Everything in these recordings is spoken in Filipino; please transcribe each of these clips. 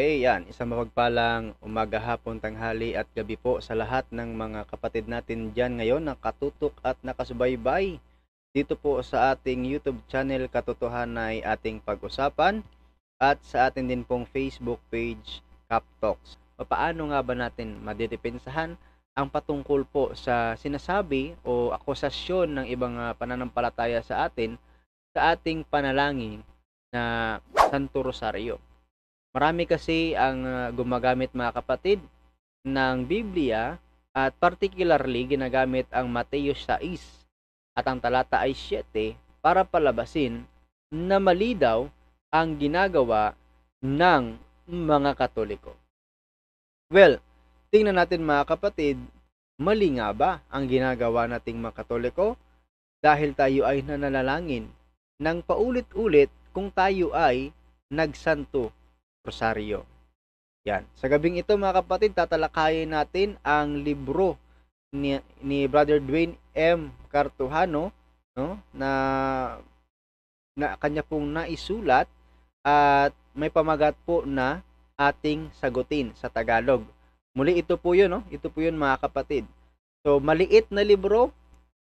Okay, yan. Isang mapagpalang umaga, hapon, tanghali at gabi po sa lahat ng mga kapatid natin dyan ngayon na katutok at nakasubaybay dito po sa ating YouTube channel ay ating pag-usapan at sa atin din pong Facebook page Cap Talks. Paano nga ba natin madedepensahan ang patungkol po sa sinasabi o akusasyon ng ibang ah, pananampalataya sa atin sa ating panalangin na Santo Rosario. Marami kasi ang ah, gumagamit mga kapatid ng Biblia at particularly ginagamit ang Mateo 6 at ang talata ay 7 para palabasin na mali daw ang ginagawa ng mga katoliko. Well, tingnan natin mga kapatid, mali nga ba ang ginagawa nating mga katoliko? Dahil tayo ay nananalangin ng paulit-ulit kung tayo ay nagsanto Rosario. Yan. Sa gabing ito mga kapatid, tatalakayin natin ang libro ni, ni Brother Dwayne M. Cartujano no, na, na kanya pong naisulat at may pamagat po na ating sagutin sa Tagalog. Muli ito po yun, no? ito po yun mga kapatid. So maliit na libro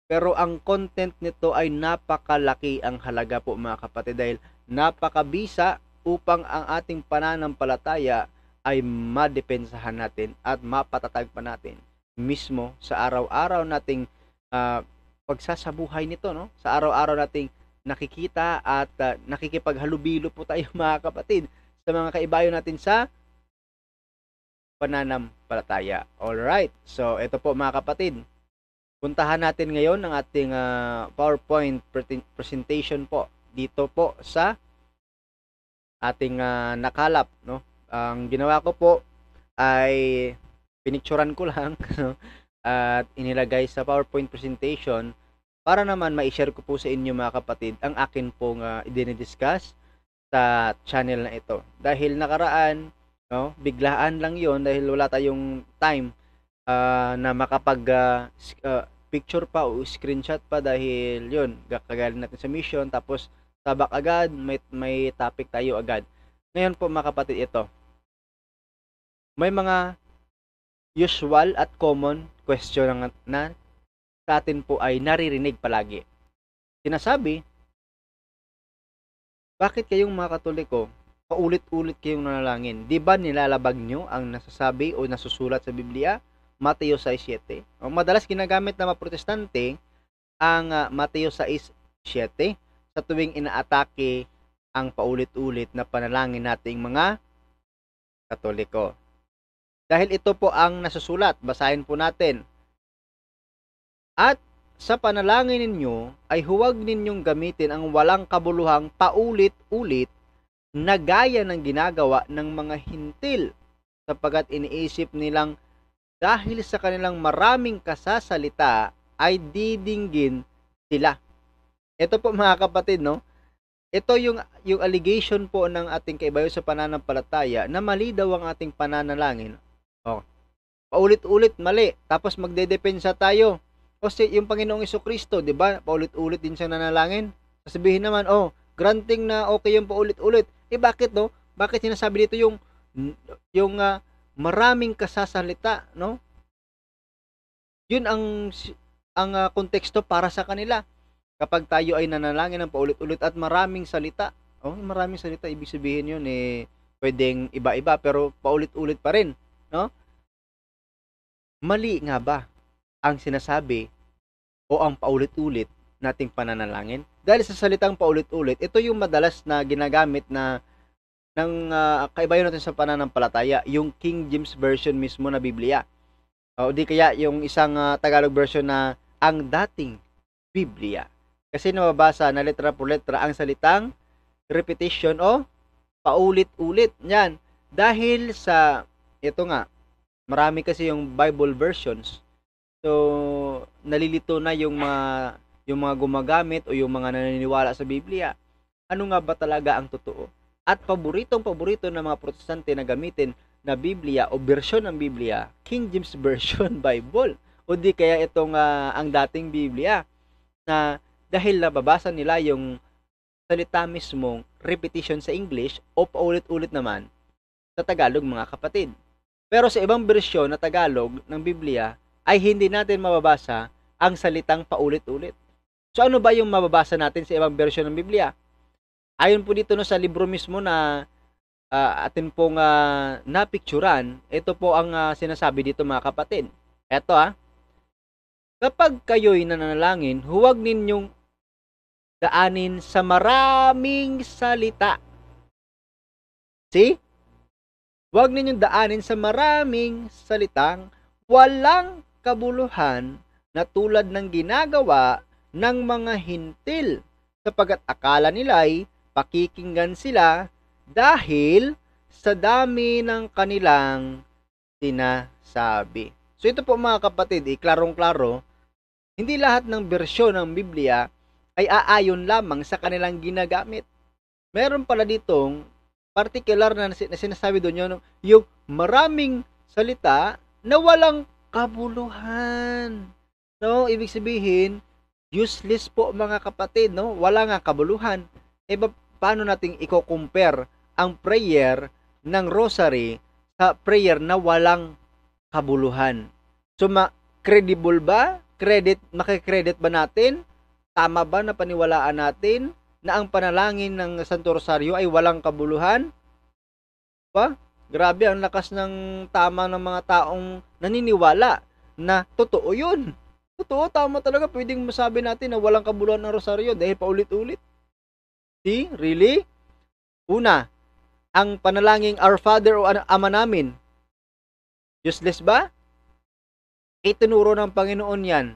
pero ang content nito ay napakalaki ang halaga po mga kapatid dahil napakabisa upang ang ating pananampalataya ay madepensahan natin at mapatatag pa natin mismo sa araw-araw nating uh, pagsasabuhay nito no sa araw-araw nating nakikita at uh, nakikipaghalubilo po tayo mga kapatid sa mga kaibayo natin sa pananampalataya. All right. So ito po mga kapatid. Puntahan natin ngayon ang ating uh, PowerPoint presentation po dito po sa ating uh, nakalap, no? Ang ginawa ko po ay pinicturan ko lang at inilagay sa PowerPoint presentation para naman ma-share ko po sa inyo mga kapatid ang akin pong uh, ah, idinidiscuss sa channel na ito. Dahil nakaraan, no, biglaan lang yon dahil wala tayong time uh, na makapag uh, uh, picture pa o screenshot pa dahil yon gagaling natin sa mission tapos tabak agad, may, may topic tayo agad. Ngayon po mga kapatid ito, may mga usual at common question na, na sa atin po ay naririnig palagi. Sinasabi, bakit kayong mga katoliko, paulit-ulit kayong nanalangin? Di ba nilalabag nyo ang nasasabi o nasusulat sa Biblia? Mateo 6.7. Madalas ginagamit ng mga protestante ang uh, Mateo 6.7 sa tuwing inaatake ang paulit-ulit na panalangin nating mga Katoliko. Dahil ito po ang nasusulat, basahin po natin. At sa panalangin ninyo ay huwag ninyong gamitin ang walang kabuluhang paulit-ulit na gaya ng ginagawa ng mga hintil sapagat iniisip nilang dahil sa kanilang maraming kasasalita ay didinggin sila. Ito po mga kapatid, no? Ito yung, yung allegation po ng ating kaibayo sa pananampalataya na mali daw ang ating pananalangin. O, paulit-ulit mali, tapos magdedepensa tayo. Kasi yung Panginoong Iso Kristo, di ba, paulit-ulit din siya nanalangin. Sasabihin naman, oh, granting na okay yung paulit-ulit. Eh bakit, no? Bakit sinasabi dito yung, yung uh, maraming kasasalita, no? Yun ang, ang uh, konteksto para sa kanila kapag tayo ay nanalangin ng paulit-ulit at maraming salita, oh, maraming salita ibig sabihin 'yon eh pwedeng iba-iba pero paulit-ulit pa rin, no? Mali nga ba ang sinasabi o ang paulit-ulit nating pananalangin? Dahil sa salitang paulit-ulit, ito yung madalas na ginagamit na ng uh, ah, kaibayan natin sa pananampalataya, yung King James Version mismo na Biblia. O di kaya yung isang uh, Tagalog version na ang dating Biblia. Kasi nababasa na letra po letra ang salitang repetition o paulit-ulit. Yan. Dahil sa, ito nga, marami kasi yung Bible versions. So, nalilito na yung mga, yung mga gumagamit o yung mga naniniwala sa Biblia. Ano nga ba talaga ang totoo? At paboritong paborito ng mga protestante na gamitin na Biblia o version ng Biblia, King James Version Bible. O di kaya itong uh, ang dating Biblia na dahil nababasa nila yung salita mismong repetition sa English o paulit-ulit naman sa Tagalog mga kapatid. Pero sa ibang bersyon na Tagalog ng Biblia ay hindi natin mababasa ang salitang paulit-ulit. So ano ba yung mababasa natin sa ibang bersyon ng Biblia? Ayon po dito no, sa libro mismo na uh, atin pong uh, ah, napicturan, ito po ang uh, sinasabi dito mga kapatid. Ito ah, Kapag kayo'y nananalangin, huwag ninyong daanin sa maraming salita. See? Huwag ninyong daanin sa maraming salitang walang kabuluhan na tulad ng ginagawa ng mga hintil sapagat akala nila'y pakikinggan sila dahil sa dami ng kanilang sinasabi. So ito po mga kapatid, eh, klaro hindi lahat ng bersyon ng Biblia ay aayon lamang sa kanilang ginagamit. Meron pala ditong particular na sinasabi doon yun, yung maraming salita na walang kabuluhan. No, ibig sabihin, useless po mga kapatid, no? Wala nga kabuluhan. E ba, paano natin i-compare ang prayer ng rosary sa prayer na walang kabuluhan? So, ma- credible ba? Credit, makikredit ba natin? Tama ba na paniwalaan natin na ang panalangin ng Santo Rosario ay walang kabuluhan? Pa? Grabe ang lakas ng tama ng mga taong naniniwala na totoo 'yun. Totoo, tama talaga. Pwedeng masabi natin na walang kabuluhan ng Rosario dahil paulit-ulit. See? Really? Una, ang panalangin Our Father o Ama namin. Useless ba? Itinuro ng Panginoon yan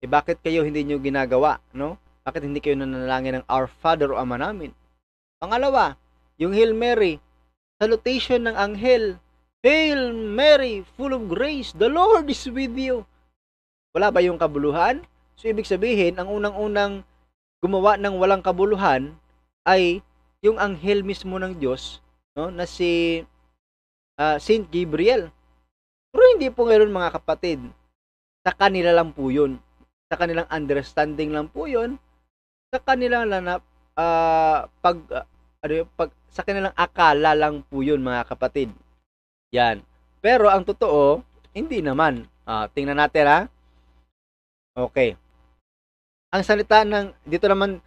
eh bakit kayo hindi niyo ginagawa, no? Bakit hindi kayo nanalangin ng Our Father o Ama namin? Pangalawa, yung Hail Mary, salutation ng anghel. Hail Mary, full of grace, the Lord is with you. Wala ba yung kabuluhan? So ibig sabihin, ang unang-unang gumawa ng walang kabuluhan ay yung anghel mismo ng Diyos, no, na si uh, Saint Gabriel. Pero hindi po ngayon mga kapatid, sa kanila lang po yun sa kanilang understanding lang po 'yon sa kanilang lanap uh, ah, pag uh, ano pag sa kanilang akala lang po 'yun mga kapatid. Yan. Pero ang totoo, hindi naman. Uh, tingnan natin ha. Okay. Ang salita ng dito naman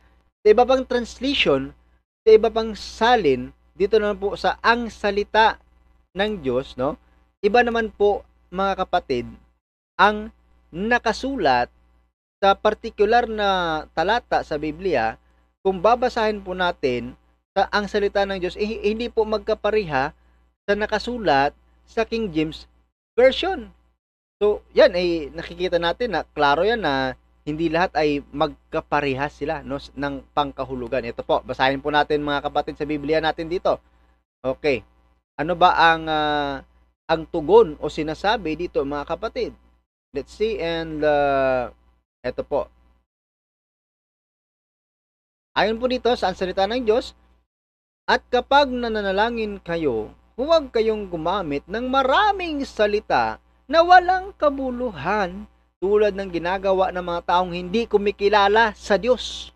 sa iba pang translation, sa iba pang salin, dito naman po sa ang salita ng Diyos, no? Iba naman po mga kapatid ang nakasulat sa particular na talata sa Biblia, kung babasahin po natin sa ang salita ng Diyos, eh, hindi po magkapariha sa nakasulat sa King James Version. So, yan ay eh, nakikita natin na klaro yan na hindi lahat ay magkaparehas sila no ng pangkahulugan. Ito po, basahin po natin mga kapatid sa Biblia natin dito. Okay. Ano ba ang uh, ang tugon o sinasabi dito mga kapatid? Let's see and uh, ito po. Ayon po dito sa salita ng Diyos, At kapag nananalangin kayo, huwag kayong gumamit ng maraming salita na walang kabuluhan tulad ng ginagawa ng mga taong hindi kumikilala sa Diyos.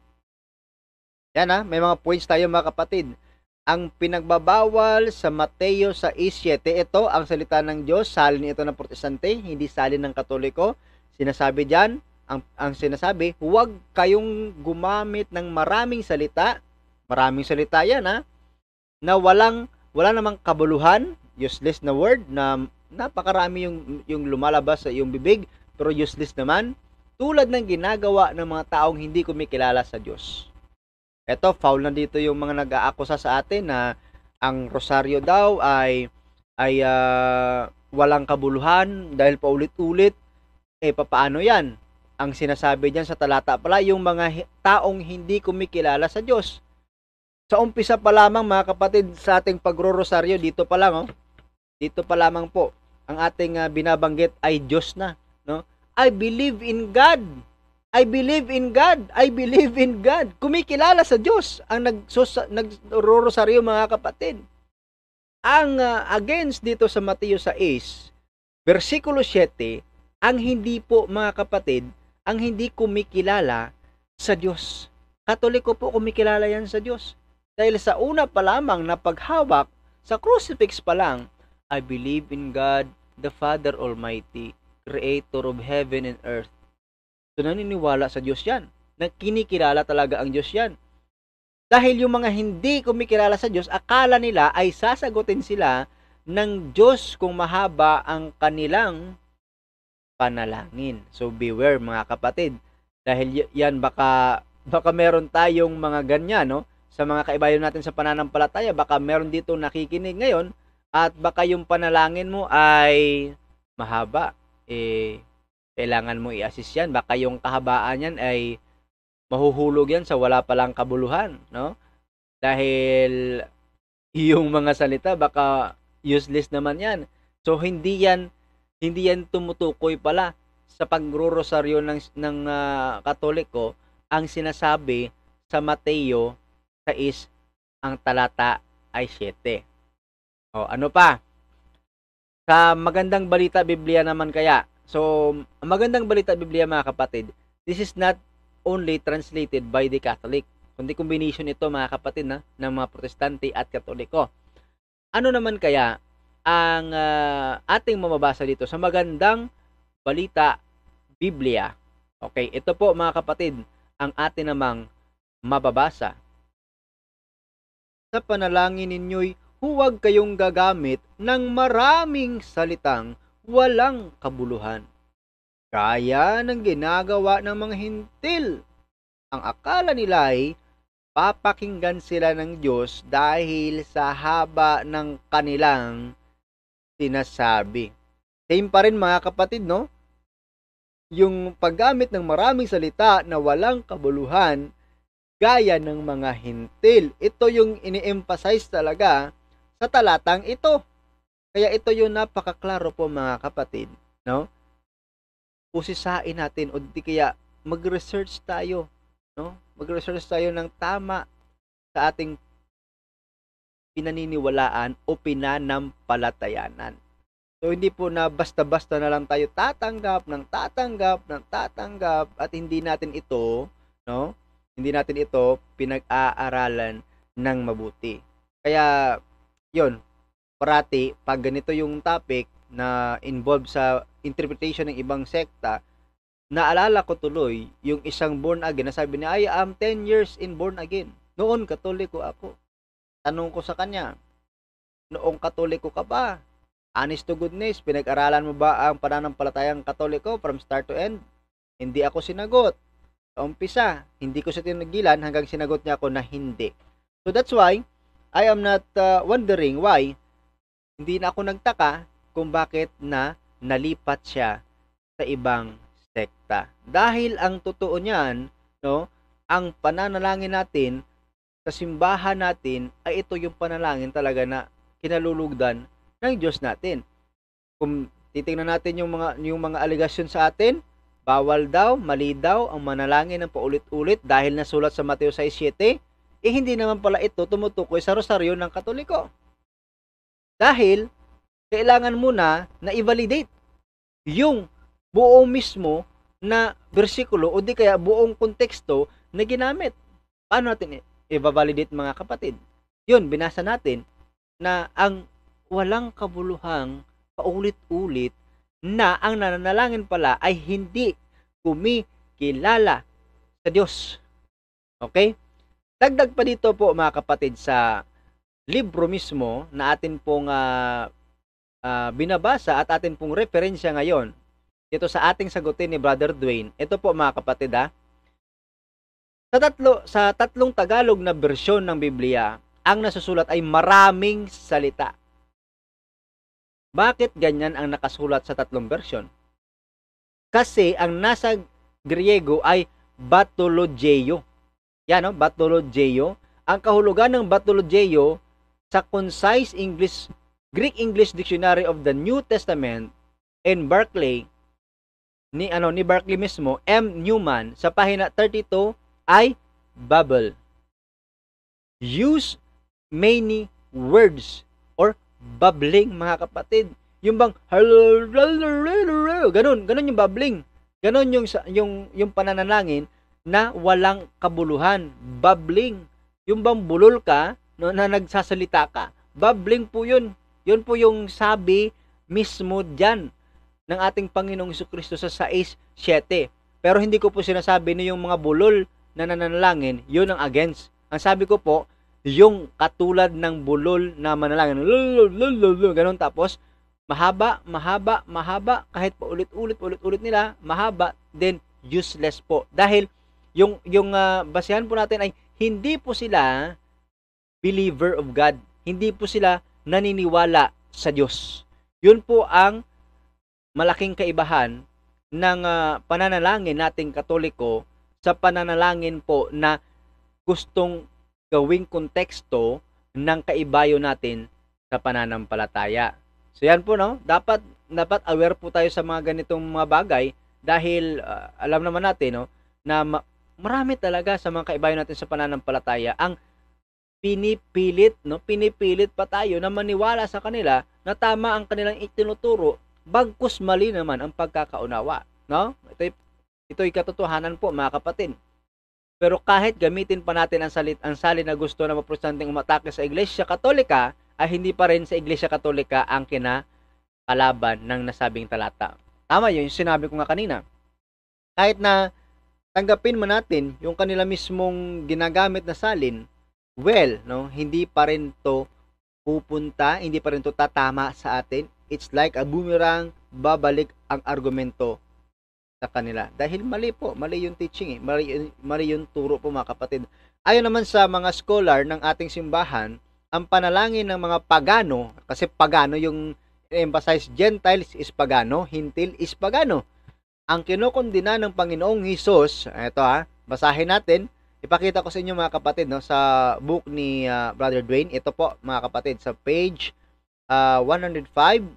Yan ha, ah, may mga points tayo mga kapatid. Ang pinagbabawal sa Mateo 6.7, ito ang salita ng Diyos, salin ito ng protestante, hindi salin ng katoliko. Sinasabi dyan, ang, ang sinasabi, huwag kayong gumamit ng maraming salita, maraming salita yan ha, na walang, wala namang kabuluhan, useless na word na napakarami yung, yung lumalabas sa iyong bibig, pero useless naman, tulad ng ginagawa ng mga taong hindi kumikilala sa Diyos. Eto, foul na dito yung mga nag-aakusa sa atin na ang rosaryo daw ay ay uh, walang kabuluhan dahil paulit-ulit. Eh papaano 'yan? ang sinasabi diyan sa talata pala yung mga taong hindi kumikilala sa Diyos. Sa umpisa pa lamang mga kapatid sa ating pagro-rosaryo dito pa lang oh. Dito pa lamang po ang ating uh, binabanggit ay Diyos na, no? I believe in God. I believe in God. I believe in God. Kumikilala sa Diyos ang nagsusa, nagrorosaryo mga kapatid. Ang uh, against dito sa Mateo 6, versikulo 7, ang hindi po mga kapatid ang hindi kumikilala sa Diyos. Katoliko po kumikilala yan sa Diyos. Dahil sa una pa lamang na paghawak, sa crucifix pa lang, I believe in God, the Father Almighty, Creator of heaven and earth. So naniniwala sa Diyos yan. Nakinikilala talaga ang Diyos yan. Dahil yung mga hindi kumikilala sa Diyos, akala nila ay sasagutin sila ng Diyos kung mahaba ang kanilang panalangin. So beware mga kapatid dahil yan baka baka meron tayong mga ganyan no sa mga kaibayan natin sa pananampalataya baka meron dito nakikinig ngayon at baka yung panalangin mo ay mahaba eh kailangan mo i-assist yan baka yung kahabaan yan ay mahuhulog yan sa wala pa lang kabuluhan no dahil yung mga salita baka useless naman yan so hindi yan hindi yan tumutukoy pala sa pagrorosaryo ng ng uh, Katoliko ang sinasabi sa Mateo sa is ang talata ay 7. O ano pa? Sa magandang balita Biblia naman kaya. So, ang magandang balita Biblia mga kapatid, this is not only translated by the Catholic, kundi combination ito mga kapatid na, ng mga protestante at katoliko. Ano naman kaya ang uh, ating mamabasa dito sa magandang balita Biblia. Okay, ito po mga kapatid ang atin namang mababasa. Sa panalangin ninyo'y huwag kayong gagamit ng maraming salitang walang kabuluhan. Kaya ng ginagawa ng mga hintil. Ang akala nila ay papakinggan sila ng Diyos dahil sa haba ng kanilang sinasabi. Same pa rin mga kapatid, no? Yung paggamit ng maraming salita na walang kabuluhan gaya ng mga hintil. Ito yung ini-emphasize talaga sa talatang ito. Kaya ito yung napakaklaro po mga kapatid, no? Usisain natin o di kaya mag-research tayo, no? Mag-research tayo ng tama sa ating pinaniniwalaan o pinanampalatayanan. So hindi po na basta-basta na lang tayo tatanggap ng tatanggap ng tatanggap at hindi natin ito, no? Hindi natin ito pinag-aaralan ng mabuti. Kaya 'yon, parati pag ganito yung topic na involved sa interpretation ng ibang sekta, naalala ko tuloy yung isang born again na sabi niya, I am 10 years in born again. Noon katoliko ako. Tanong ko sa kanya, noong katoliko ka ba? Honest to goodness, pinag-aralan mo ba ang pananampalatayang katoliko from start to end? Hindi ako sinagot. Sa umpisa, hindi ko siya tinagilan hanggang sinagot niya ako na hindi. So that's why, I am not uh, wondering why hindi na ako nagtaka kung bakit na nalipat siya sa ibang sekta. Dahil ang totoo niyan, no, ang pananalangin natin sa simbahan natin ay ito yung panalangin talaga na kinalulugdan ng Diyos natin. Kung titingnan natin yung mga yung mga aligasyon sa atin, bawal daw, mali daw ang manalangin ng paulit-ulit dahil nasulat sa Mateo 6:7, eh hindi naman pala ito tumutukoy sa rosaryo ng Katoliko. Dahil kailangan muna na i-validate yung buo mismo na bersikulo o di kaya buong konteksto na ginamit. Paano natin i-validate mga kapatid. Yun, binasa natin na ang walang kabuluhang paulit-ulit na ang nananalangin pala ay hindi kumikilala sa Diyos. Okay? Dagdag pa dito po mga kapatid sa libro mismo na atin pong uh, uh, binabasa at atin pong referensya ngayon dito sa ating sagutin ni Brother Dwayne. Ito po mga kapatid ah. Sa, tatlo, sa tatlong Tagalog na bersyon ng Biblia, ang nasusulat ay maraming salita. Bakit ganyan ang nakasulat sa tatlong bersyon? Kasi ang nasa Griego ay batologeyo. Yan no, batologeyo. Ang kahulugan ng batologeyo sa concise English Greek English Dictionary of the New Testament in Berkeley ni ano ni Berkeley mismo M Newman sa pahina 32 ay bubble. Use many words or bubbling mga kapatid. Yung bang ganun, ganun yung bubbling. Ganun yung yung yung pananalangin na walang kabuluhan, bubbling. Yung bang bulol ka no, na nagsasalita ka. Bubbling po 'yun. 'Yun po yung sabi mismo diyan ng ating Panginoong Kristo sa 6:7. Pero hindi ko po sinasabi na yung mga bulol na nananalangin, yun ang against. Ang sabi ko po, yung katulad ng bulol na manalangin, lululululul, ganun tapos, mahaba, mahaba, mahaba, kahit pa ulit-ulit, ulit-ulit nila, mahaba, then useless po. Dahil yung, yung uh, ah, basihan po natin ay hindi po sila believer of God. Hindi po sila naniniwala sa Diyos. Yun po ang malaking kaibahan ng uh, pananalangin nating katoliko sa pananalangin po na gustong gawing konteksto ng kaibayo natin sa pananampalataya. So yan po no, dapat dapat aware po tayo sa mga ganitong mga bagay dahil uh, alam naman natin no na ma- marami talaga sa mga kaibayo natin sa pananampalataya ang pinipilit no pinipilit pa tayo na maniwala sa kanila na tama ang kanilang itinuturo bagkus mali naman ang pagkakaunawa no ito Ito'y katotohanan po mga kapatid. Pero kahit gamitin pa natin ang salit ang salin na gusto na maprotestanting umatake sa Iglesia Katolika, ay hindi pa rin sa Iglesia Katolika ang kinakalaban ng nasabing talata. Tama yun, yung sinabi ko nga kanina. Kahit na tanggapin man natin yung kanila mismong ginagamit na salin, well, no, hindi pa rin to pupunta, hindi pa rin to tatama sa atin. It's like a boomerang, babalik ang argumento sa kanila. Dahil mali po, mali yung teaching eh. Mali, mali yung turo po mga kapatid. Ayon naman sa mga scholar ng ating simbahan, ang panalangin ng mga pagano, kasi pagano yung emphasize Gentiles is pagano, hintil is pagano. Ang kinokondina ng Panginoong Hesus, ito ha, basahin natin, ipakita ko sa inyo mga kapatid no sa book ni uh, Brother Dwayne. Ito po mga kapatid sa page uh, ah, 105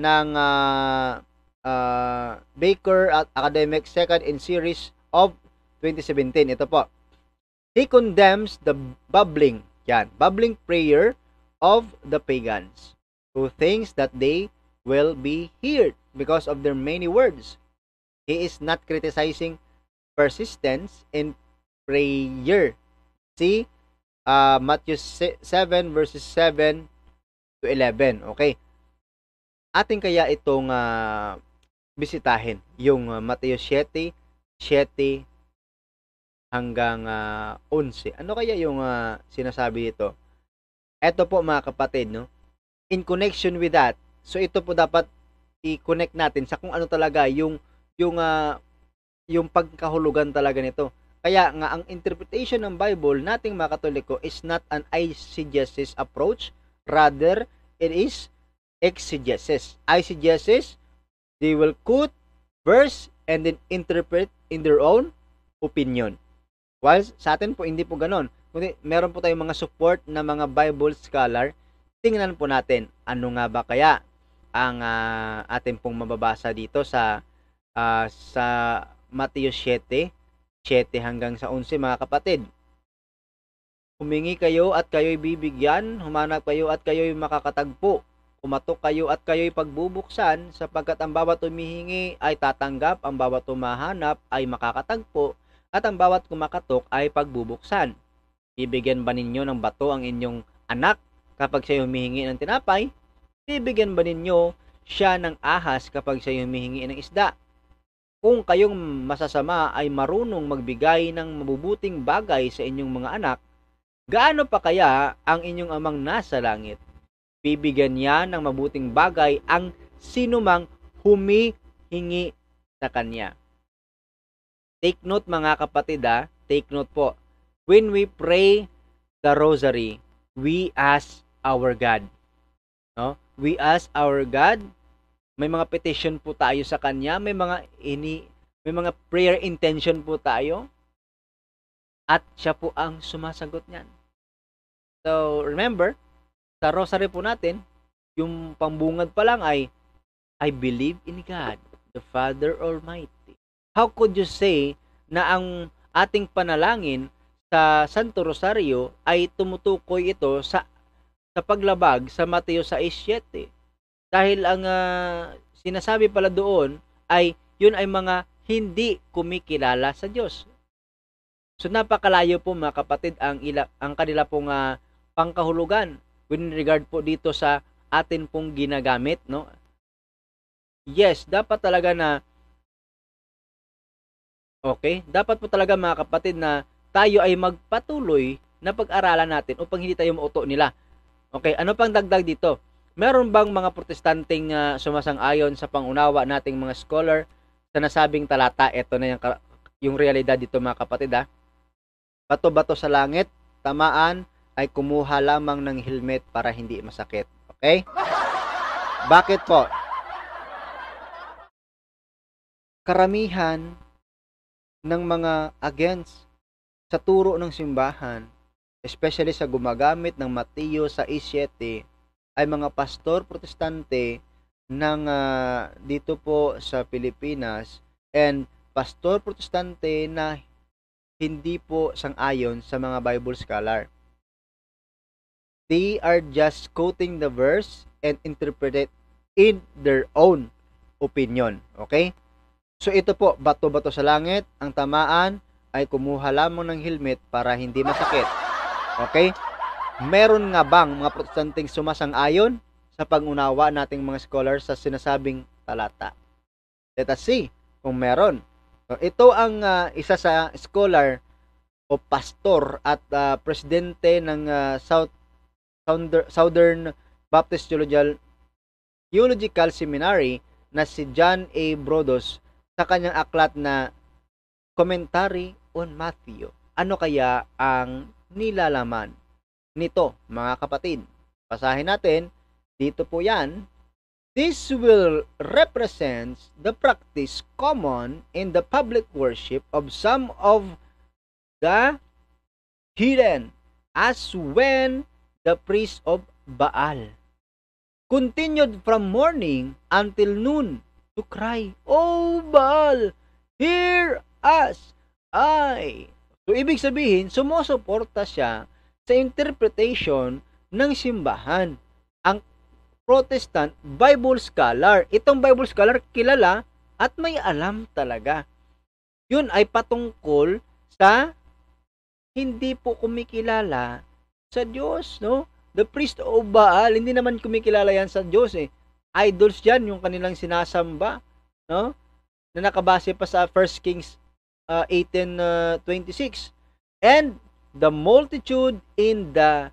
ng uh, uh, Baker at academic second in series of 2017. Ito po. He condemns the bubbling, yan, bubbling prayer of the pagans who thinks that they will be heard because of their many words. He is not criticizing persistence in prayer. See uh, Matthew 7 verses 7 to 11. Okay. Atin kaya itong uh, bisitahin yung uh, Mateo 7, 7 hanggang uh, ah, 11. Ano kaya yung uh, sinasabi dito? Ito po mga kapatid, no? In connection with that, so ito po dapat i-connect natin sa kung ano talaga yung yung uh, yung pagkahulugan talaga nito. Kaya nga ang interpretation ng Bible nating mga Katoliko is not an exegesis approach, rather it is exegesis. Exegesis, They will quote verse and then interpret in their own opinion. While sa atin po, hindi po ganon. Kundi meron po tayong mga support na mga Bible scholar. Tingnan po natin, ano nga ba kaya ang uh, atin pong mababasa dito sa uh, sa Mateo 7, 7 hanggang sa 11 mga kapatid. Humingi kayo at kayo'y bibigyan, humanap kayo at kayo'y makakatagpo. Umatok kayo at kayo'y pagbubuksan sapagkat ang bawat umihingi ay tatanggap, ang bawat tumahanap ay makakatagpo, at ang bawat kumakatok ay pagbubuksan. Bibigyan ba ninyo ng bato ang inyong anak kapag siya humihingi ng tinapay? Bibigyan ba ninyo siya ng ahas kapag siya humihingi ng isda? Kung kayong masasama ay marunong magbigay ng mabubuting bagay sa inyong mga anak, gaano pa kaya ang inyong amang nasa langit? Bibigyan niya ng mabuting bagay ang sinumang humihingi sa kanya. Take note mga kapatid ha, ah. take note po. When we pray the rosary, we ask our God. No? We ask our God, may mga petition po tayo sa kanya, may mga ini may mga prayer intention po tayo at siya po ang sumasagot niyan. So remember, sa rosary po natin, yung pambungad pa lang ay, I believe in God, the Father Almighty. How could you say na ang ating panalangin sa Santo Rosario ay tumutukoy ito sa sa paglabag sa Mateo 6:7? Dahil ang uh, sinasabi pala doon ay yun ay mga hindi kumikilala sa Diyos. So napakalayo po mga kapatid ang ila, ang kanila pong uh, pangkahulugan with regard po dito sa atin pong ginagamit, no? Yes, dapat talaga na Okay, dapat po talaga mga kapatid na tayo ay magpatuloy na pag-aralan natin upang hindi tayo mauto nila. Okay, ano pang dagdag dito? Meron bang mga protestanteng uh, sumasang-ayon sa pangunawa nating mga scholar sa nasabing talata? Ito na yung, yung realidad dito mga kapatid ha. Ah. Bato-bato sa langit, tamaan, ay kumuha lamang ng helmet para hindi masakit. Okay? Bakit po? Karamihan ng mga against sa turo ng simbahan, especially sa gumagamit ng Mateo sa e 7 ay mga pastor protestante ng uh, dito po sa Pilipinas and pastor protestante na hindi po sang-ayon sa mga Bible scholar. They are just quoting the verse and interpret it in their own opinion. Okay? So ito po, bato-bato sa langit, ang tamaan ay kumuha lamang ng helmet para hindi masakit. Okay? Meron nga bang mga protestanteng sumasang-ayon sa pangunawa nating mga scholar sa sinasabing talata? Let us see kung meron. So, ito ang uh, isa sa scholar o pastor at uh, presidente ng uh, South Southern Baptist Theological, Theological Seminary na si John A. Brodos sa kanyang aklat na Commentary on Matthew. Ano kaya ang nilalaman nito, mga kapatid? Basahin natin, dito po yan. This will represent the practice common in the public worship of some of the hidden as when the priest of Baal. Continued from morning until noon to cry, O Baal, hear us, I. So, ibig sabihin, sumusuporta siya sa interpretation ng simbahan. Ang Protestant Bible Scholar, itong Bible Scholar kilala at may alam talaga. Yun ay patungkol sa hindi po kumikilala sa Diyos, no? The priest of Baal, hindi naman kumikilala yan sa Diyos eh. Idols yan yung kanilang sinasamba, no? Na nakabase pa sa 1 Kings uh, 18:26. Uh, And the multitude in the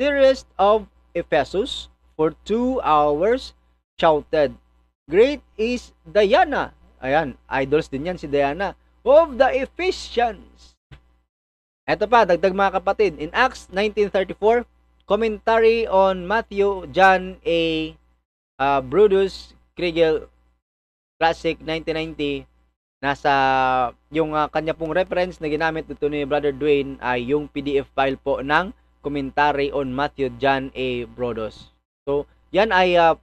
dearest of Ephesus for two hours shouted, Great is Diana. Ayan, idols din yan si Diana. Of the Ephesians ito pa, dagdag mga kapatid. In Acts 1934, commentary on Matthew, John A. Uh, Brutus Kriegel Classic 1990 nasa yung uh, kanya pong reference na ginamit nito ni Brother Dwayne ay yung PDF file po ng commentary on Matthew John A. Brodos. So, yan ay uh,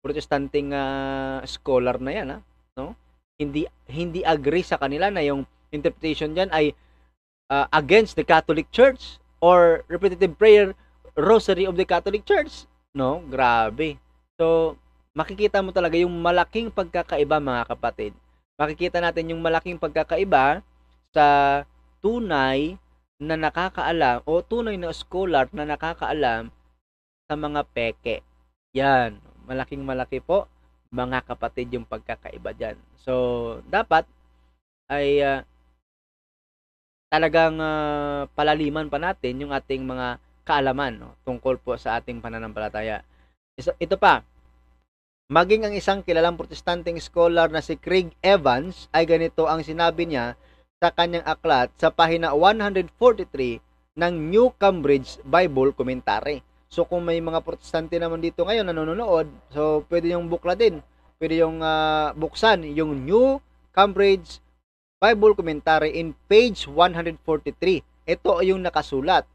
protestanting uh, scholar na yan, ha? Ah, no? Hindi hindi agree sa kanila na yung interpretation diyan ay uh, against the Catholic Church or repetitive prayer rosary of the Catholic Church. No, grabe. So, makikita mo talaga yung malaking pagkakaiba mga kapatid. Makikita natin yung malaking pagkakaiba sa tunay na nakakaalam o tunay na scholar na nakakaalam sa mga peke. Yan, malaking malaki po mga kapatid yung pagkakaiba dyan. So, dapat ay uh, talagang uh, palaliman pa natin yung ating mga kaalaman no, tungkol po sa ating pananampalataya. ito pa, maging ang isang kilalang protestanteng scholar na si Craig Evans ay ganito ang sinabi niya sa kanyang aklat sa pahina 143 ng New Cambridge Bible Commentary. So kung may mga protestante naman dito ngayon nanonood, so pwede yung bukla din. Pwede yung uh, ah, buksan yung New Cambridge Bible Commentary in page 143. Ito ay yung nakasulat.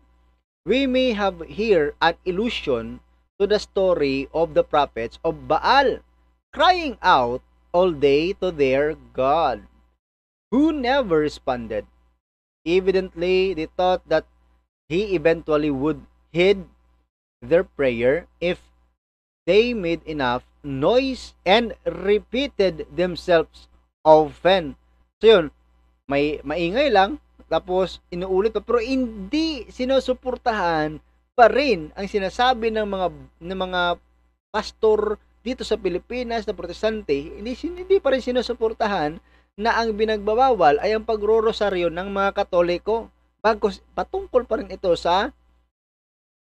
We may have here an illusion to the story of the prophets of Baal crying out all day to their God, who never responded. Evidently, they thought that he eventually would heed their prayer if they made enough noise and repeated themselves often So yun, may maingay lang, tapos inuulit pa, pero hindi sinusuportahan pa rin ang sinasabi ng mga ng mga pastor dito sa Pilipinas na protestante, hindi, hindi pa rin sinusuportahan na ang binagbabawal ay ang pagro ng mga katoliko. Bagkos, patungkol pa rin ito sa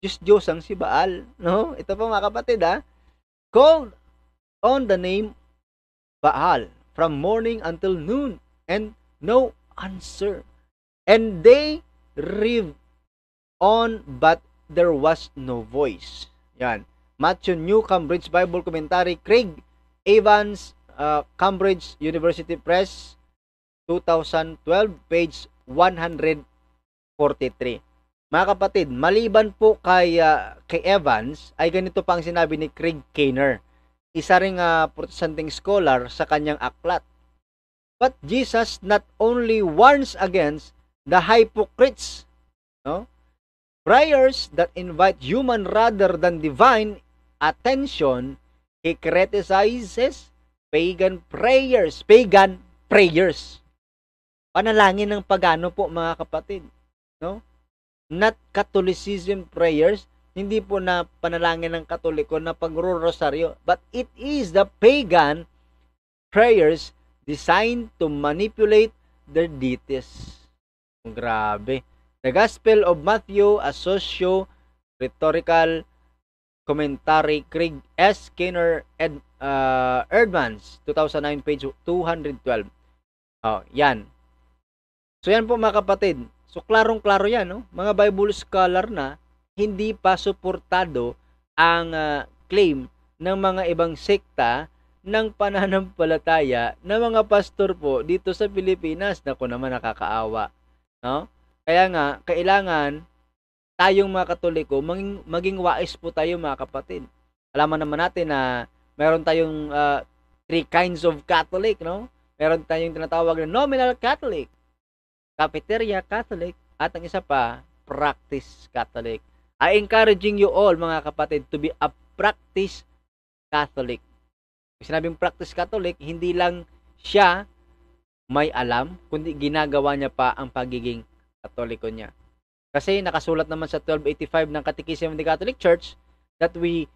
Diyos Diyos ang si Baal. No? Ito pa mga kapatid ha. Ah. Called on the name Baal from morning until noon and no answer. And they read on but there was no voice. Yan. Matthew New Cambridge Bible Commentary, Craig Evans, uh, Cambridge University Press, 2012, page 143. Mga kapatid, maliban po kay, uh, kay Evans, ay ganito pa ang sinabi ni Craig Kaner, isa ring uh, protestanteng scholar sa kanyang aklat. But Jesus not only warns against the hypocrites, no? Prayers that invite human rather than divine attention, he criticizes pagan prayers, pagan prayers. Panalangin ng pagano po mga kapatid, no? Not Catholicism prayers, hindi po na panalangin ng Katoliko na pagro-rosaryo, but it is the pagan prayers designed to manipulate their deities. Grabe. The Gospel of Matthew, a socio-rhetorical commentary, Craig S. Skinner Ed, uh, Erdmans, 2009, page 212. Oh, yan. So, yan po mga kapatid. So, klarong-klaro yan, no? Mga Bible scholar na hindi pa suportado ang uh, claim ng mga ibang sekta ng pananampalataya na mga pastor po dito sa Pilipinas. Naku naman nakakaawa. No? Kaya nga, kailangan tayong mga katoliko, maging, maging wais po tayo mga kapatid. Alam naman natin na meron tayong uh, three kinds of Catholic, no? Meron tayong tinatawag na nominal Catholic, cafeteria Catholic, at ang isa pa, practice Catholic. I encouraging you all, mga kapatid, to be a practice Catholic Sinabing practice Catholic, hindi lang siya may alam, kundi ginagawa niya pa ang pagiging katoliko niya. Kasi nakasulat naman sa 1285 ng Catechism of the Catholic Church that we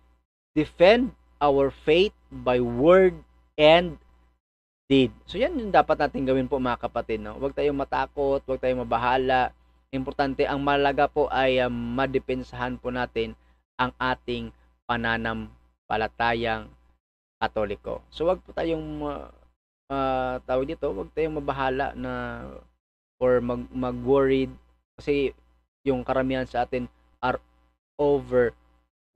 defend our faith by word and deed. So yan yung dapat natin gawin po mga kapatid. No? Huwag tayong matakot, huwag tayong mabahala. Importante, ang malaga po ay um, madepensahan po natin ang ating pananampalatayang Katoliko. So wag po tayong uh, uh, tawag dito, wag tayong mabahala na or mag mag-worried kasi yung karamihan sa atin are over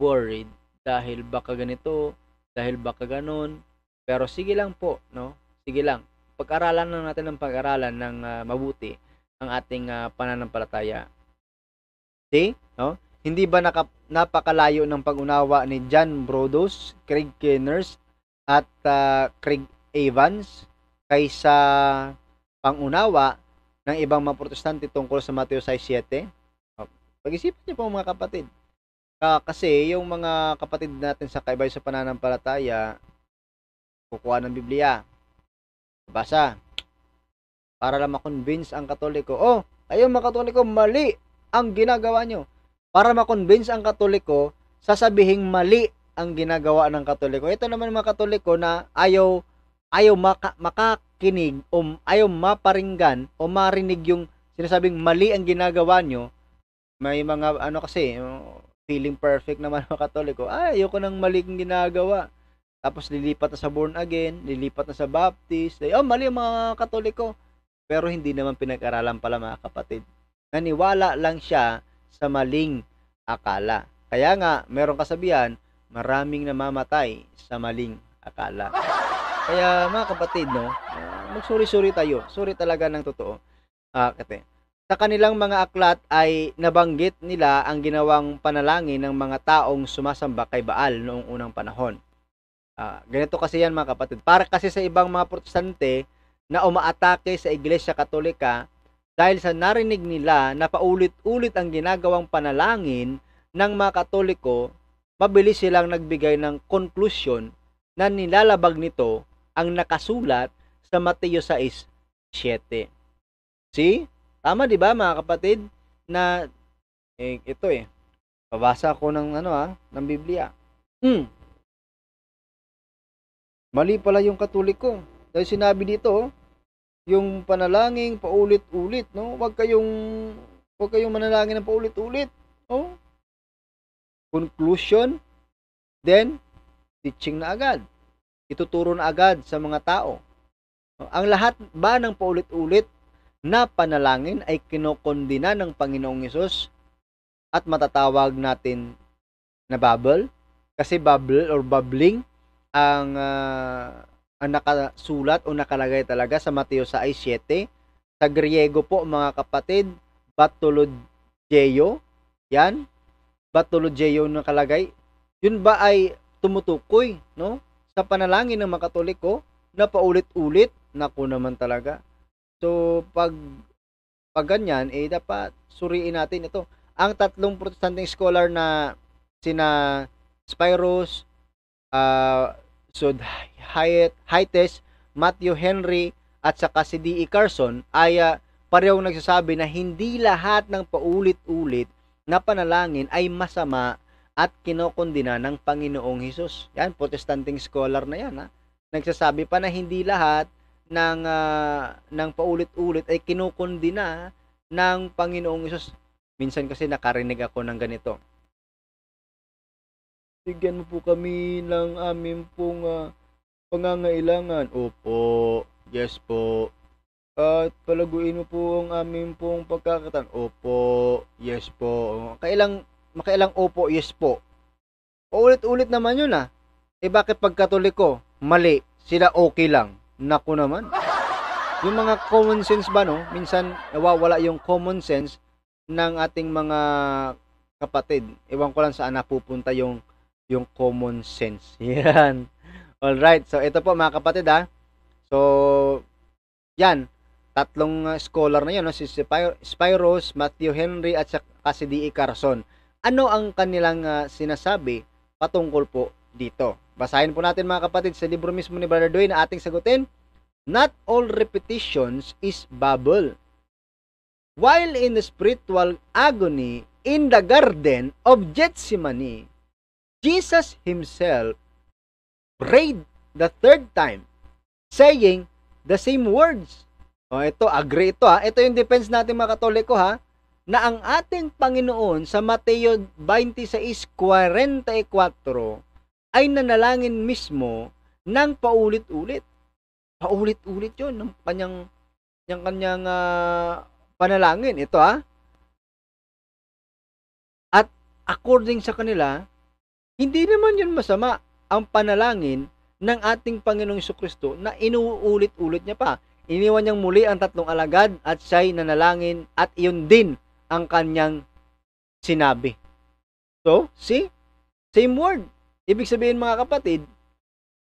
worried dahil baka ganito, dahil baka ganon. Pero sige lang po, no? Sige lang. Pag-aralan lang natin ng pag-aralan ng uh, mabuti ang ating uh, pananampalataya. See? No? Hindi ba naka, napakalayo ng pag-unawa ni John Brodus, Craig Kenners, at uh, Craig Evans kaysa pangunawa ng ibang mga protestante tungkol sa Mateo 6.7? Pag-isipan niyo po mga kapatid. Uh, kasi yung mga kapatid natin sa kaibay sa pananampalataya, kukuha ng Biblia. Basa. Para lang makonvince ang katoliko. Oh, kayo mga katoliko, mali ang ginagawa nyo. Para makonvince ang katoliko, sasabihin mali ang ginagawa ng Katoliko. Ito naman mga Katoliko na ayaw ayaw maka, makakinig o ayaw maparinggan o marinig yung sinasabing mali ang ginagawa nyo. May mga ano kasi feeling perfect naman mga Katoliko. Ah, ayoko nang mali ang ginagawa. Tapos lilipat na sa born again, lilipat na sa baptist. Ay, oh, mali ang mga Katoliko. Pero hindi naman pinag-aralan pala mga kapatid. Naniwala lang siya sa maling akala. Kaya nga, merong kasabihan, maraming namamatay sa maling akala. Kaya mga kapatid, no, uh, magsuri-suri tayo. Suri talaga ng totoo. Uh, kate. Sa kanilang mga aklat ay nabanggit nila ang ginawang panalangin ng mga taong sumasamba kay Baal noong unang panahon. Uh, ganito kasi yan mga kapatid. Para kasi sa ibang mga protestante na umaatake sa Iglesia Katolika dahil sa narinig nila na paulit-ulit ang ginagawang panalangin ng mga Katoliko mabilis silang nagbigay ng konklusyon na nilalabag nito ang nakasulat sa Mateo 6:7. See? Tama 'di ba mga kapatid na eh, ito eh. Babasa ko ng ano ah, ng Biblia. Hmm. Mali pala yung Katolik ko. Dahil sinabi dito, yung panalangin paulit-ulit, no? Huwag kayong huwag kayong manalangin ng paulit-ulit, no? conclusion, then teaching na agad. Ituturo na agad sa mga tao. Ang lahat ba ng paulit-ulit na panalangin ay kinokondina ng Panginoong Yesus at matatawag natin na bubble? Kasi bubble or bubbling ang, uh, ang nakasulat o nakalagay talaga sa Mateo 6.7. Sa Griego po mga kapatid, batolodgeo, yan, Batologeyo na kalagay? Yun ba ay tumutukoy no? sa panalangin ng mga Katoliko na paulit-ulit? Naku naman talaga. So, pag, pag ganyan, eh, dapat suriin natin ito. Ang tatlong protestanting scholar na sina Spiros, uh, ah, Sud Hyatt, Haites, Matthew Henry, at saka si D.E. Carson ay uh, ah, pareho nagsasabi na hindi lahat ng paulit-ulit na panalangin ay masama at kinokondina ng Panginoong Hesus. Yan, protestanting scholar na yan. Ha? Nagsasabi pa na hindi lahat ng, uh, ng paulit-ulit ay kinokondina ng Panginoong Hesus. Minsan kasi nakarinig ako ng ganito. Bigyan mo po kami ng aming pong uh, pangangailangan. Opo, yes po, at palaguin mo po ang aming pong pagkakatan. Opo, yes po. Kailang, makailang opo, yes po. Ulit-ulit naman yun ah. Eh bakit pag katoliko, mali, sila okay lang. Naku naman. Yung mga common sense ba no, minsan nawawala yung common sense ng ating mga kapatid. Ewan ko lang saan napupunta yung yung common sense. Yan. All right. So ito po mga kapatid ha. Ah. So yan tatlong ah, scholar na yun, no? si Spyros, Matthew Henry at saka si D.E. Carson. Ano ang kanilang uh, sinasabi patungkol po dito? Basahin po natin mga kapatid sa libro mismo ni Brother Dwayne na ating sagutin. Not all repetitions is bubble. While in the spiritual agony in the garden of Gethsemane, Jesus himself prayed the third time, saying the same words. O oh, ito, agree ito ha. Ito yung defense natin mga katoliko ha. Na ang ating Panginoon sa Mateo 26.44 ay nanalangin mismo ng paulit-ulit. Paulit-ulit yun ng kanyang, kanyang, kanyang uh, panalangin. Ito ha. At according sa kanila, hindi naman yun masama ang panalangin ng ating Panginoong Kristo na inuulit-ulit niya pa. Iniwan niyang muli ang tatlong alagad at siya'y nanalangin at iyon din ang kanyang sinabi. So, see? Same word. Ibig sabihin mga kapatid,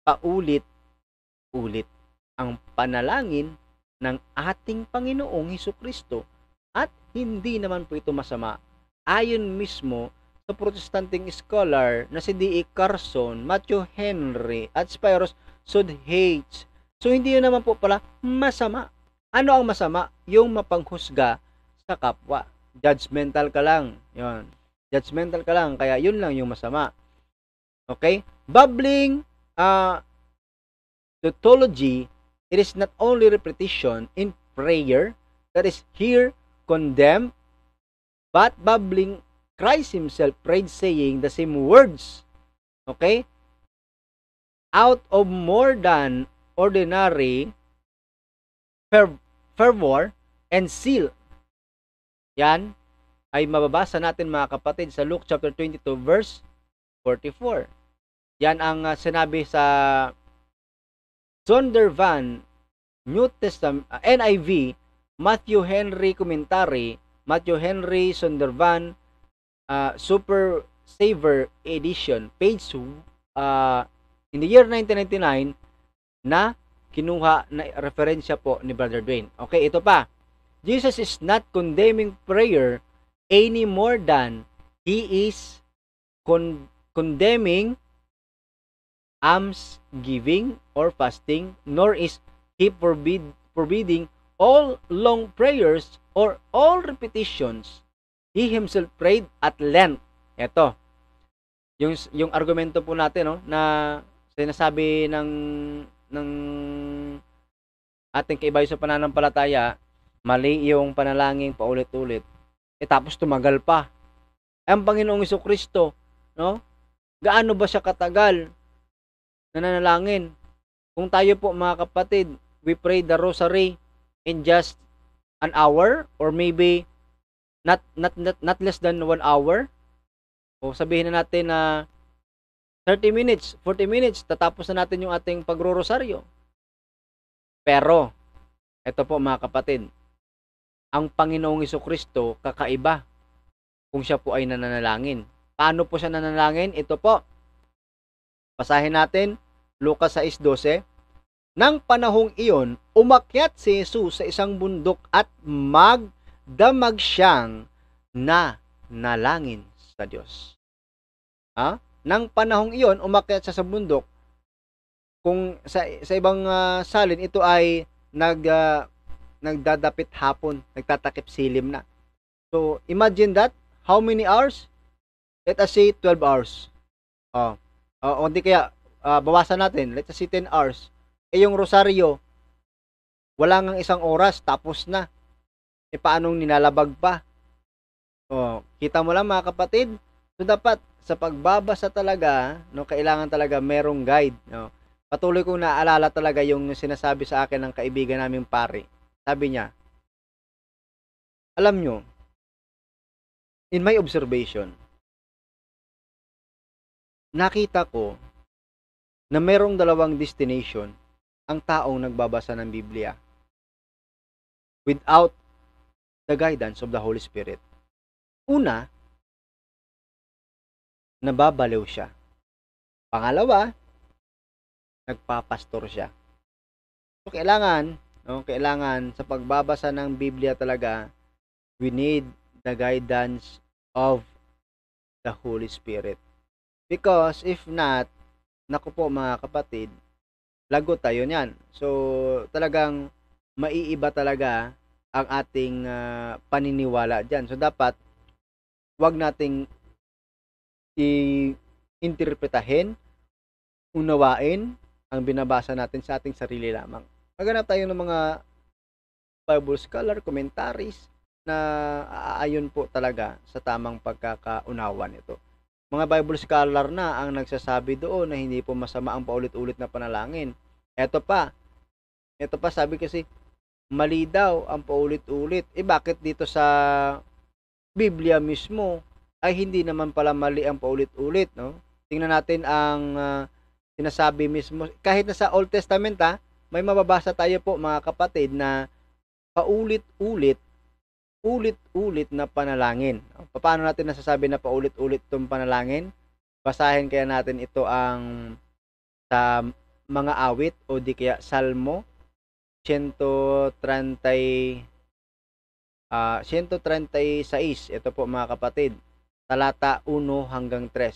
paulit-ulit ang panalangin ng ating Panginoong Heso Kristo at hindi naman po ito masama. Ayon mismo sa protestanting scholar na si D.E. Carson, Matthew Henry at Spiros Sudhaits So hindi yun naman po pala masama. Ano ang masama? Yung mapanghusga sa kapwa. Judgmental ka lang. Yun. Judgmental ka lang. Kaya yun lang yung masama. Okay? Bubbling uh, tautology, it is not only repetition in prayer that is here condemned, but bubbling Christ himself prayed saying the same words. Okay? Out of more than ordinary fervor and zeal. Yan ay mababasa natin mga kapatid sa Luke chapter 22 verse 44. Yan ang ah, sinabi sa Zondervan New Testament ah, NIV Matthew Henry commentary Matthew Henry Sondervan uh, ah, Super Saver Edition page uh, in the year 1999 na kinuha na referensya po ni Brother Dwayne. Okay, ito pa. Jesus is not condemning prayer any more than he is con- condemning alms giving or fasting, nor is he forbid, forbidding all long prayers or all repetitions. He himself prayed at length. Ito, yung, yung argumento po natin no, na sinasabi ng ng ating kaibayo sa pananampalataya, mali yung panalangin paulit-ulit, eh tapos tumagal pa. Eh, ang Panginoong Iso Kristo, no? Gaano ba siya katagal nananalangin? Kung tayo po mga kapatid, we pray the rosary in just an hour or maybe not not not, not less than one hour. O sabihin na natin na uh, 30 minutes, 40 minutes, tatapos na natin yung ating pagrorosaryo. Pero, ito po mga kapatid, ang Panginoong Iso kakaiba kung siya po ay nananalangin. Paano po siya nananalangin? Ito po. Basahin natin, Lucas 6.12 Nang panahong iyon, umakyat si Jesus sa isang bundok at magdamag siyang na nalangin sa Diyos. Ha? Nang panahong iyon, umakyat siya sa bundok. Kung sa, sa ibang uh, salin, ito ay nag, uh, nagdadapit hapon, nagtatakip silim na. So, imagine that. How many hours? Let us say 12 hours. Oh. Uh, o hindi kaya, uh, bawasan natin. Let us say 10 hours. Eh, yung rosaryo, wala ngang isang oras, tapos na. E, paanong ninalabag pa? Oh, kita mo lang mga kapatid. So, dapat sa pagbabasa talaga, no, kailangan talaga merong guide, no. Patuloy kong naaalala talaga yung sinasabi sa akin ng kaibigan naming pare. Sabi niya, alam nyo, in my observation, nakita ko na merong dalawang destination ang taong nagbabasa ng Biblia without the guidance of the Holy Spirit. Una, nababaliw siya. Pangalawa, nagpapastor siya. So, kailangan, no, kailangan sa pagbabasa ng Biblia talaga, we need the guidance of the Holy Spirit. Because if not, naku po mga kapatid, lago tayo niyan. So, talagang maiiba talaga ang ating uh, paniniwala diyan. So, dapat wag nating i-interpretahin, unawain ang binabasa natin sa ating sarili lamang. Maganap tayo ng mga Bible scholar, commentaries na aayon po talaga sa tamang pagkakaunawa nito. Mga Bible scholar na ang nagsasabi doon na hindi po masama ang paulit-ulit na panalangin. Ito pa, ito pa sabi kasi mali daw ang paulit-ulit. Eh bakit dito sa Biblia mismo ay hindi naman pala mali ang paulit-ulit, no? Tingnan natin ang uh, sinasabi mismo kahit na sa Old Testament ha, may mababasa tayo po mga kapatid na paulit-ulit ulit-ulit na panalangin. Paano natin nasasabi na paulit-ulit itong panalangin? Basahin kaya natin ito ang sa mga awit o di kaya Salmo 130 uh, 136. Ito po mga kapatid talata 1 hanggang 3.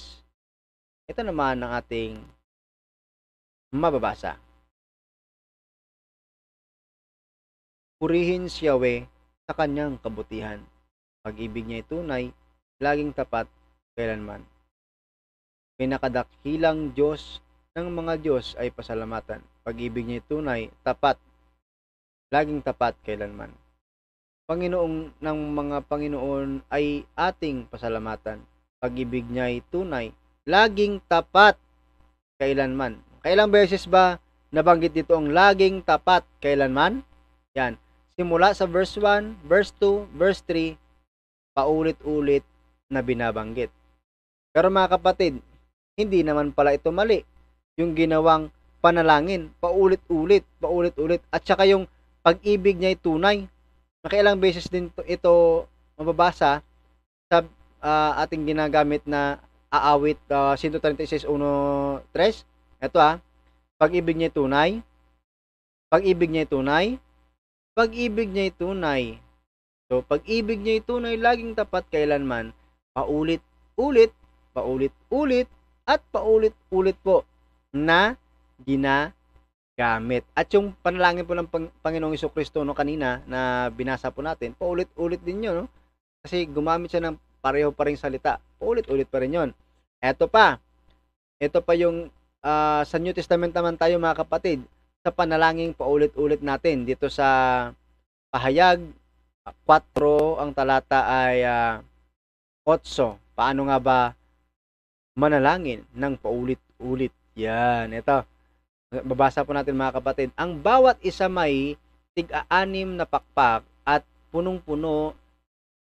Ito naman ang ating mababasa. Purihin si Yahweh sa kanyang kabutihan. Pag-ibig niya tunay, laging tapat, kailanman. Pinakadakilang Diyos ng mga Diyos ay pasalamatan. Pag-ibig niya tunay, tapat, laging tapat, kailanman. Panginoong ng mga Panginoon ay ating pasalamatan. Pag-ibig niya ay tunay, laging tapat kailanman. Kailang beses ba nabanggit dito ang laging tapat kailanman? Yan. Simula sa verse 1, verse 2, verse 3, paulit-ulit na binabanggit. Pero mga kapatid, hindi naman pala ito mali. Yung ginawang panalangin, paulit-ulit, paulit-ulit. At saka yung pag-ibig niya ay tunay, nakiilang beses din to, ito mababasa sa uh, ating ginagamit na aawit uh, 136.1.3. Ito ah, pag-ibig niya tunay, pag-ibig niya tunay, pag-ibig niya tunay. So, pag-ibig niya tunay, laging tapat kailanman, paulit-ulit, paulit-ulit, at paulit-ulit po na gina gamit. At yung panalangin po ng Panginoong Iso Kristo no kanina na binasa po natin, paulit-ulit din yun. No? Kasi gumamit siya ng pareho pa rin salita. Paulit-ulit pa rin yun. Eto pa. Ito pa yung uh, sa New Testament naman tayo mga kapatid. Sa panalangin paulit-ulit natin dito sa pahayag 4 ang talata ay uh, ah, 8. Paano nga ba manalangin ng paulit-ulit? Yan, ito Babasa po natin mga kapatid. Ang bawat isa may tig-aanim na pakpak at punong-puno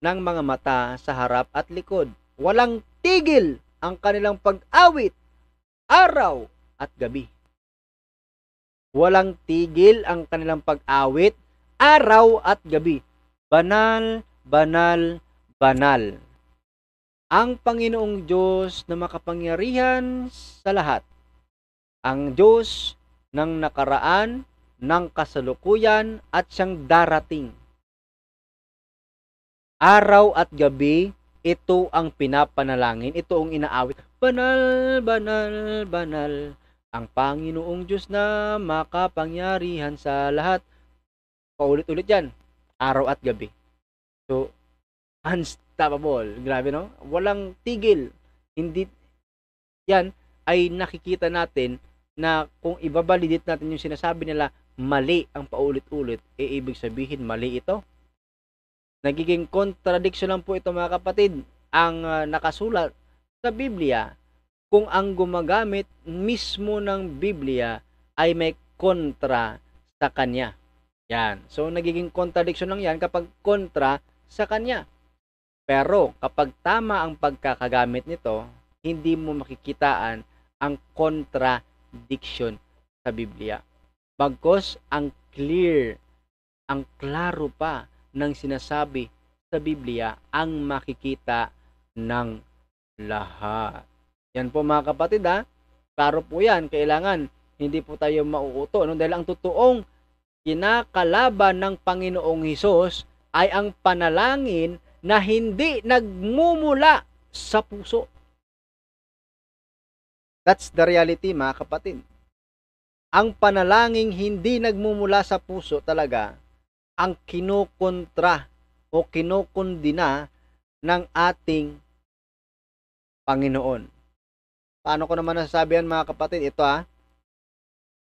ng mga mata sa harap at likod. Walang tigil ang kanilang pag-awit araw at gabi. Walang tigil ang kanilang pag-awit araw at gabi. Banal, banal, banal. Ang Panginoong Diyos na makapangyarihan sa lahat. Ang Diyos ng nakaraan, ng kasalukuyan at siyang darating. Araw at gabi, ito ang pinapanalangin, ito ang inaawit. Banal, banal, banal, ang Panginoong Diyos na makapangyarihan sa lahat. Paulit-ulit yan, araw at gabi. So, unstoppable. Grabe no? Walang tigil. Hindi, yan ay nakikita natin na kung ibabalidate natin yung sinasabi nila mali ang paulit-ulit, eh, ibig sabihin mali ito. Nagiging contradiction lang po ito mga kapatid ang uh, nakasulat sa Biblia kung ang gumagamit mismo ng Biblia ay may kontra sa kanya. Yan. So nagiging contradiction lang yan kapag kontra sa kanya. Pero kapag tama ang pagkakagamit nito, hindi mo makikitaan ang kontra diction sa Biblia. Bagkos ang clear, ang klaro pa ng sinasabi sa Biblia ang makikita ng lahat. Yan po mga kapatid ha. Klaro po yan. Kailangan hindi po tayo mauuto. No? Dahil ang totoong kinakalaban ng Panginoong Hesus ay ang panalangin na hindi nagmumula sa puso. That's the reality mga kapatid. Ang panalangin hindi nagmumula sa puso talaga ang kinukontra o kinukundina ng ating Panginoon. Paano ko naman nasasabihan mga kapatid? Ito ha. Ah.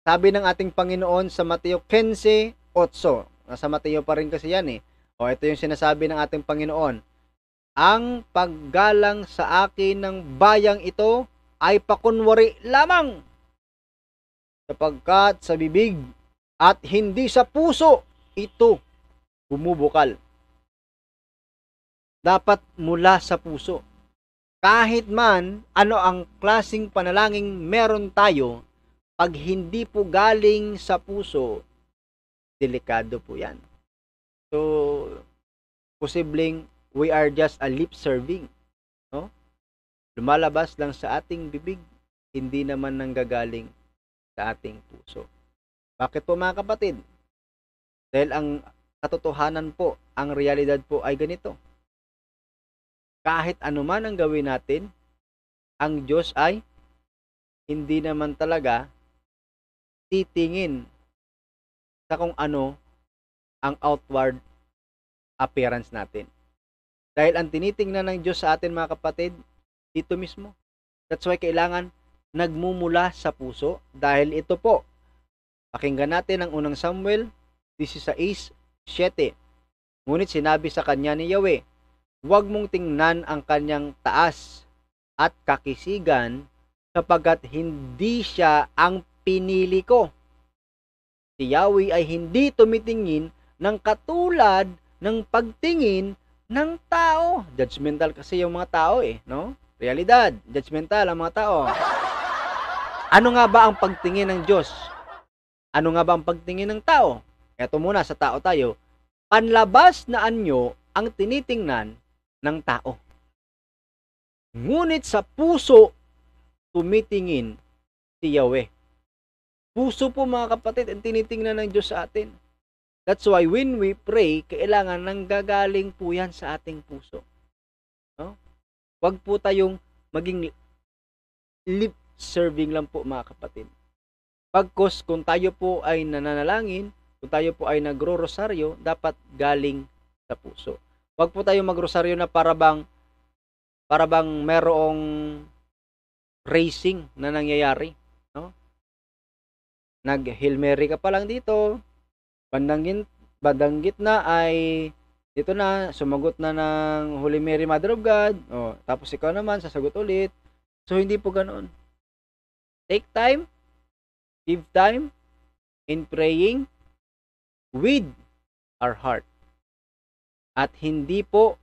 Sabi ng ating Panginoon sa Mateo 15.8. Nasa Mateo pa rin kasi yan eh. O ito yung sinasabi ng ating Panginoon. Ang paggalang sa akin ng bayang ito ay pakunwari lamang sapagkat sa bibig at hindi sa puso ito bumubukal. Dapat mula sa puso. Kahit man ano ang klasing panalangin meron tayo, pag hindi po galing sa puso, delikado po yan. So, posibleng we are just a lip serving. No? Lumalabas lang sa ating bibig, hindi naman nanggagaling sa ating puso. Bakit po mga kapatid? Dahil ang katotohanan po, ang realidad po ay ganito. Kahit anuman ang gawin natin, ang Diyos ay hindi naman talaga titingin sa kung ano ang outward appearance natin. Dahil ang tinitingnan ng Diyos sa atin mga kapatid dito mismo. That's why kailangan nagmumula sa puso dahil ito po. Pakinggan natin ang unang Samuel this is Ace 7. Ngunit sinabi sa kanya ni Yahweh, "Huwag mong tingnan ang kanyang taas at kakisigan sapagat hindi siya ang pinili ko." Si Yahweh ay hindi tumitingin ng katulad ng pagtingin ng tao. Judgmental kasi yung mga tao eh, no? Realidad, judgmental ang mga tao. Ano nga ba ang pagtingin ng Diyos? Ano nga ba ang pagtingin ng tao? Ito muna, sa tao tayo. Panlabas na anyo ang tinitingnan ng tao. Ngunit sa puso, tumitingin si Yahweh. Puso po mga kapatid ang tinitingnan ng Diyos sa atin. That's why when we pray, kailangan nang gagaling po yan sa ating puso. Huwag po tayong maging lip serving lang po mga kapatid. Pagkos kung tayo po ay nananalangin, kung tayo po ay nagro-rosaryo, dapat galing sa puso. Huwag po tayo rosaryo na para bang para bang merong racing na nangyayari, no? Nag Hail Mary ka pa lang dito, bandang, bandang gitna ay dito na, sumagot na ng Holy Mary, Mother of God. O, tapos ikaw naman, sasagot ulit. So, hindi po ganoon. Take time, give time in praying with our heart. At hindi po,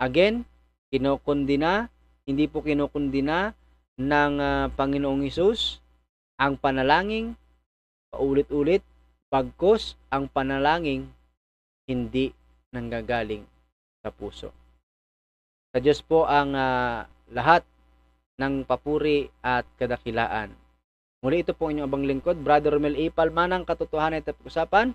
again, kinukundina, hindi po kinukundina ng uh, Panginoong Isus ang panalangin, paulit-ulit, pagkos ang panalangin, hindi nanggagaling sa puso. Sa Diyos po ang uh, lahat ng papuri at kadakilaan. Muli ito po inyong abang lingkod, Brother Romel Ipal, manang katotohanan at usapan.